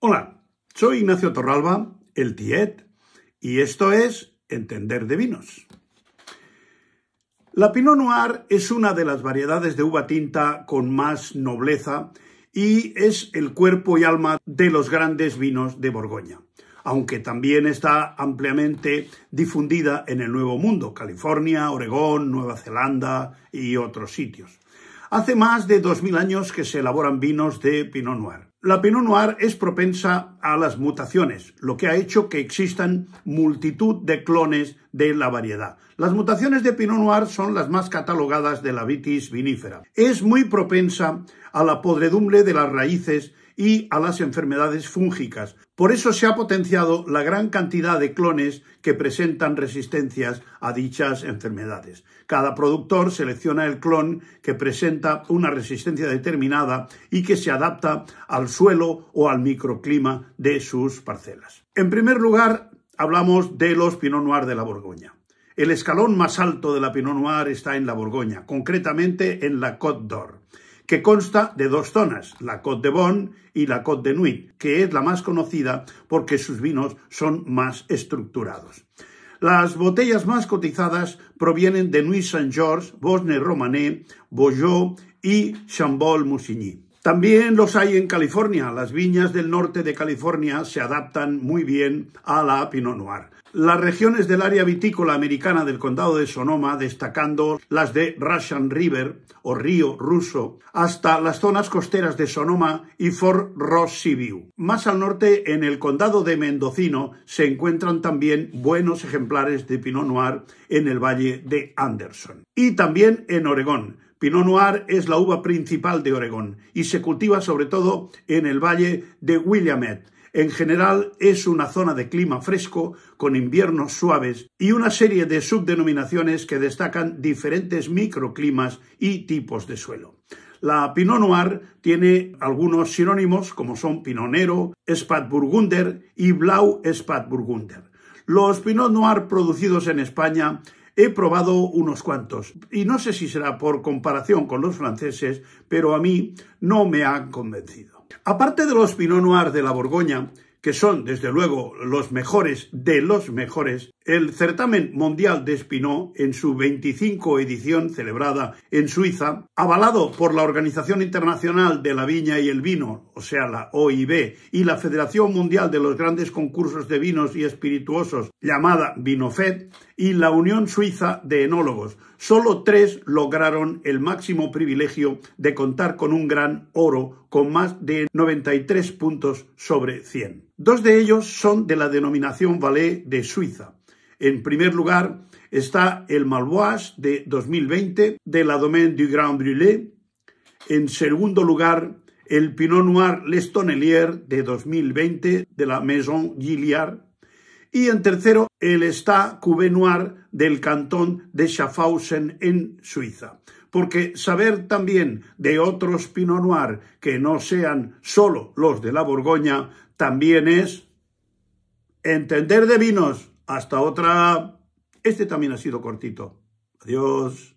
Hola, soy Ignacio Torralba, el TIET, y esto es Entender de Vinos. La Pinot Noir es una de las variedades de uva tinta con más nobleza y es el cuerpo y alma de los grandes vinos de Borgoña, aunque también está ampliamente difundida en el Nuevo Mundo, California, Oregón, Nueva Zelanda y otros sitios. Hace más de 2.000 años que se elaboran vinos de Pinot Noir. La Pinot Noir es propensa a las mutaciones, lo que ha hecho que existan multitud de clones de la variedad. Las mutaciones de Pinot Noir son las más catalogadas de la vitis vinífera. Es muy propensa a la podredumbre de las raíces y a las enfermedades fúngicas. Por eso se ha potenciado la gran cantidad de clones que presentan resistencias a dichas enfermedades. Cada productor selecciona el clon que presenta una resistencia determinada y que se adapta al suelo o al microclima de sus parcelas. En primer lugar, hablamos de los Pinot Noir de la Borgoña. El escalón más alto de la Pinot Noir está en la Borgoña, concretamente en la Côte d'Or que consta de dos zonas, la Côte de Bonn y la Côte de Nuit, que es la más conocida porque sus vinos son más estructurados. Las botellas más cotizadas provienen de Nuit Saint-Georges, Bosne Romané, Beaujeu y Chambol Musigny. También los hay en California. Las viñas del norte de California se adaptan muy bien a la Pinot Noir. Las regiones del área vitícola americana del condado de Sonoma, destacando las de Russian River o Río Ruso, hasta las zonas costeras de Sonoma y Fort Ross Más al norte, en el condado de Mendocino, se encuentran también buenos ejemplares de Pinot Noir en el valle de Anderson. Y también en Oregón, Pinot Noir es la uva principal de Oregón y se cultiva sobre todo en el valle de Willamette. En general es una zona de clima fresco, con inviernos suaves y una serie de subdenominaciones que destacan diferentes microclimas y tipos de suelo. La Pinot Noir tiene algunos sinónimos como son Pinonero, Burgunder y Blau Burgunder. Los Pinot Noir producidos en España He probado unos cuantos y no sé si será por comparación con los franceses, pero a mí no me han convencido. Aparte de los Pinot Noir de la Borgoña, que son desde luego los mejores de los mejores, el certamen mundial de Espinó, en su 25 edición celebrada en Suiza, avalado por la Organización Internacional de la Viña y el Vino, o sea, la OIB, y la Federación Mundial de los Grandes Concursos de Vinos y Espirituosos, llamada Vinofed, y la Unión Suiza de Enólogos. Solo tres lograron el máximo privilegio de contar con un gran oro con más de 93 puntos sobre 100. Dos de ellos son de la denominación Valet de Suiza. En primer lugar está el malboise de 2020 de la Domaine du Grand Brûlé. En segundo lugar, el Pinot Noir Les de 2020 de la Maison Gilliard. Y en tercero, el Sta. Cuvé Noir del cantón de Schaffhausen en Suiza. Porque saber también de otros Pinot Noir que no sean solo los de la Borgoña también es entender de vinos. Hasta otra. Este también ha sido cortito. Adiós.